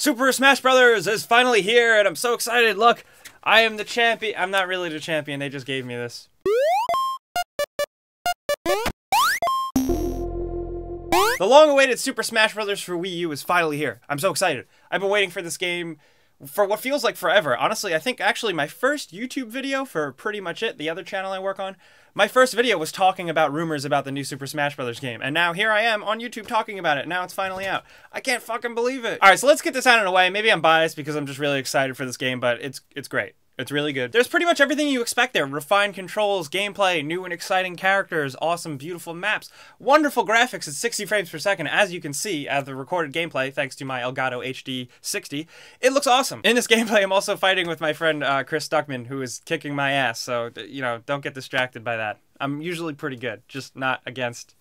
Super Smash Brothers is finally here, and I'm so excited. Look, I am the champion. I'm not really the champion. They just gave me this. The long-awaited Super Smash Brothers for Wii U is finally here. I'm so excited. I've been waiting for this game for what feels like forever. Honestly, I think actually my first YouTube video for pretty much it, the other channel I work on, my first video was talking about rumors about the new Super Smash Bros. game, and now here I am on YouTube talking about it. Now it's finally out. I can't fucking believe it. All right, so let's get this out of the way. Maybe I'm biased because I'm just really excited for this game, but it's it's great. It's really good. There's pretty much everything you expect there. Refined controls, gameplay, new and exciting characters, awesome, beautiful maps, wonderful graphics at 60 frames per second, as you can see at the recorded gameplay, thanks to my Elgato HD 60. It looks awesome. In this gameplay, I'm also fighting with my friend uh, Chris Stuckman, who is kicking my ass, so, you know, don't get distracted by that. I'm usually pretty good, just not against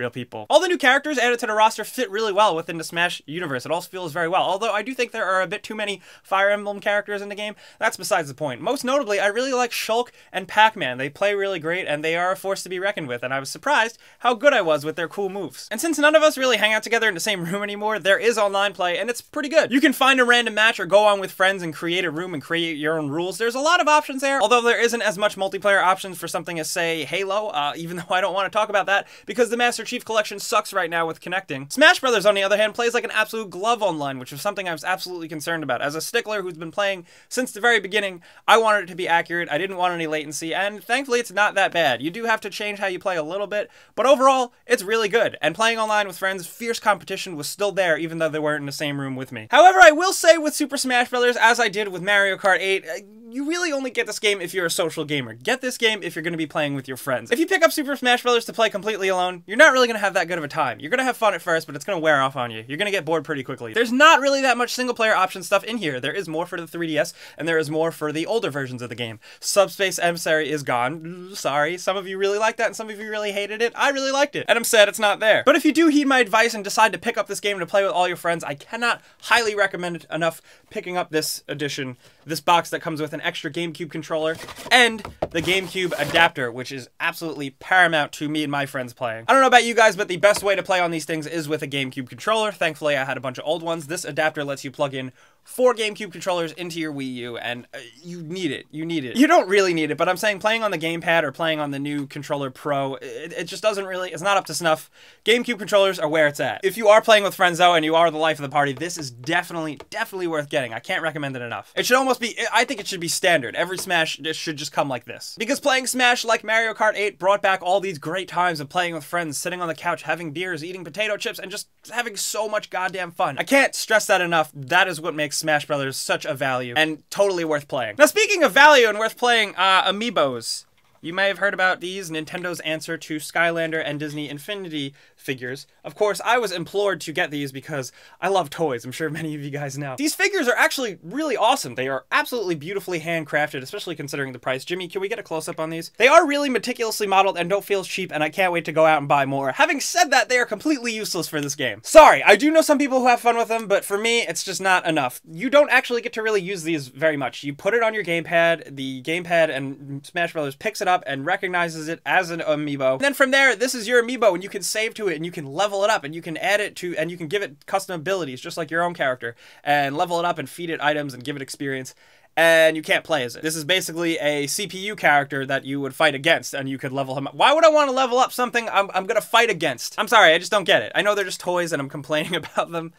real people. All the new characters added to the roster fit really well within the Smash universe. It all feels very well, although I do think there are a bit too many Fire Emblem characters in the game. That's besides the point. Most notably, I really like Shulk and Pac-Man. They play really great, and they are a force to be reckoned with, and I was surprised how good I was with their cool moves. And since none of us really hang out together in the same room anymore, there is online play, and it's pretty good. You can find a random match or go on with friends and create a room and create your own rules. There's a lot of options there, although there isn't as much multiplayer options for something as, say, Halo, uh, even though I don't want to talk about that, because the Master Chief Collection sucks right now with connecting. Smash Brothers, on the other hand, plays like an absolute glove online, which is something I was absolutely concerned about. As a stickler who's been playing since the very beginning, I wanted it to be accurate, I didn't want any latency, and thankfully it's not that bad. You do have to change how you play a little bit, but overall, it's really good, and playing online with friends, fierce competition was still there even though they weren't in the same room with me. However, I will say with Super Smash Brothers, as I did with Mario Kart 8, you really only get this game if you're a social gamer. Get this game if you're going to be playing with your friends. If you pick up Super Smash Bros. to play completely alone, you're not really going to have that good of a time. You're going to have fun at first, but it's going to wear off on you. You're going to get bored pretty quickly. There's not really that much single player option stuff in here. There is more for the 3DS, and there is more for the older versions of the game. Subspace Emissary is gone. Sorry. Some of you really liked that, and some of you really hated it. I really liked it, and I'm sad it's not there. But if you do heed my advice and decide to pick up this game to play with all your friends, I cannot highly recommend enough picking up this edition, this box that comes with an an extra GameCube controller, and the GameCube adapter, which is absolutely paramount to me and my friends playing. I don't know about you guys, but the best way to play on these things is with a GameCube controller. Thankfully, I had a bunch of old ones. This adapter lets you plug in four GameCube controllers into your Wii U, and uh, you need it. You need it. You don't really need it, but I'm saying playing on the gamepad or playing on the new controller Pro, it, it, just doesn't really. It's not up to snuff. GameCube controllers are where it's at. If you are playing with friends though, and you are the life of the party, this is definitely, definitely worth getting. I can't recommend it enough. It should almost be. I think it should be standard. Every Smash should just come like this because playing Smash like Mario Kart 8 brought back all these great times of playing with friends, sitting on the couch, having beers, eating potato chips, and just having so much goddamn fun. I can't stress that enough. That is what makes Smash Brothers such a value and totally worth playing. Now, speaking of value and worth playing, uh, amiibos. You may have heard about these, Nintendo's answer to Skylander and Disney Infinity figures. Of course, I was implored to get these because I love toys, I'm sure many of you guys know. These figures are actually really awesome. They are absolutely beautifully handcrafted, especially considering the price. Jimmy, can we get a close-up on these? They are really meticulously modeled and don't feel cheap, and I can't wait to go out and buy more. Having said that, they are completely useless for this game. Sorry, I do know some people who have fun with them, but for me, it's just not enough. You don't actually get to really use these very much. You put it on your gamepad, the gamepad and Smash Brothers picks it up and recognizes it as an amiibo. And then from there, this is your amiibo and you can save to it and you can level it up and you can add it to, and you can give it custom abilities just like your own character and level it up and feed it items and give it experience and you can't play as it. This is basically a CPU character that you would fight against and you could level him up. Why would I want to level up something I'm, I'm gonna fight against? I'm sorry, I just don't get it. I know they're just toys and I'm complaining about them.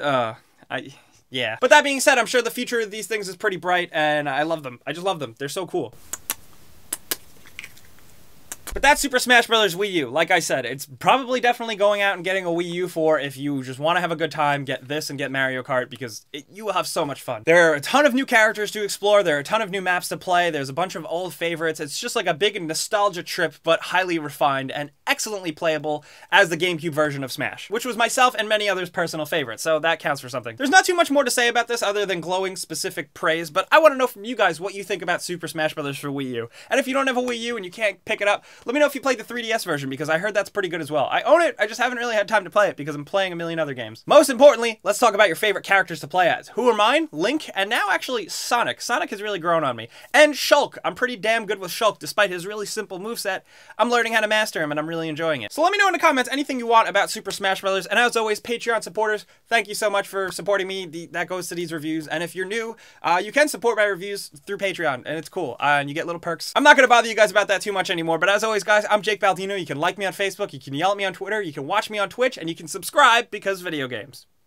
Uh, I... Yeah. But that being said, I'm sure the future of these things is pretty bright and I love them. I just love them. They're so cool. But that's Super Smash Bros. Wii U. Like I said, it's probably definitely going out and getting a Wii U for if you just want to have a good time, get this and get Mario Kart because it, you will have so much fun. There are a ton of new characters to explore, there are a ton of new maps to play, there's a bunch of old favorites. It's just like a big nostalgia trip, but highly refined and excellently playable as the GameCube version of Smash, which was myself and many others' personal favorite, so that counts for something. There's not too much more to say about this other than glowing specific praise, but I want to know from you guys what you think about Super Smash Bros. for Wii U. And if you don't have a Wii U and you can't pick it up, let me know if you played the 3DS version because I heard that's pretty good as well. I own it, I just haven't really had time to play it because I'm playing a million other games. Most importantly, let's talk about your favorite characters to play as. Who are mine? Link, and now actually Sonic. Sonic has really grown on me. And Shulk. I'm pretty damn good with Shulk despite his really simple moveset. I'm learning how to master him and I'm really enjoying it. So let me know in the comments anything you want about Super Smash Bros. And as always, Patreon supporters, thank you so much for supporting me. The, that goes to these reviews. And if you're new, uh, you can support my reviews through Patreon and it's cool. Uh, and you get little perks. I'm not going to bother you guys about that too much anymore, but as always, always, guys, I'm Jake Baldino. You can like me on Facebook, you can yell at me on Twitter, you can watch me on Twitch, and you can subscribe because video games.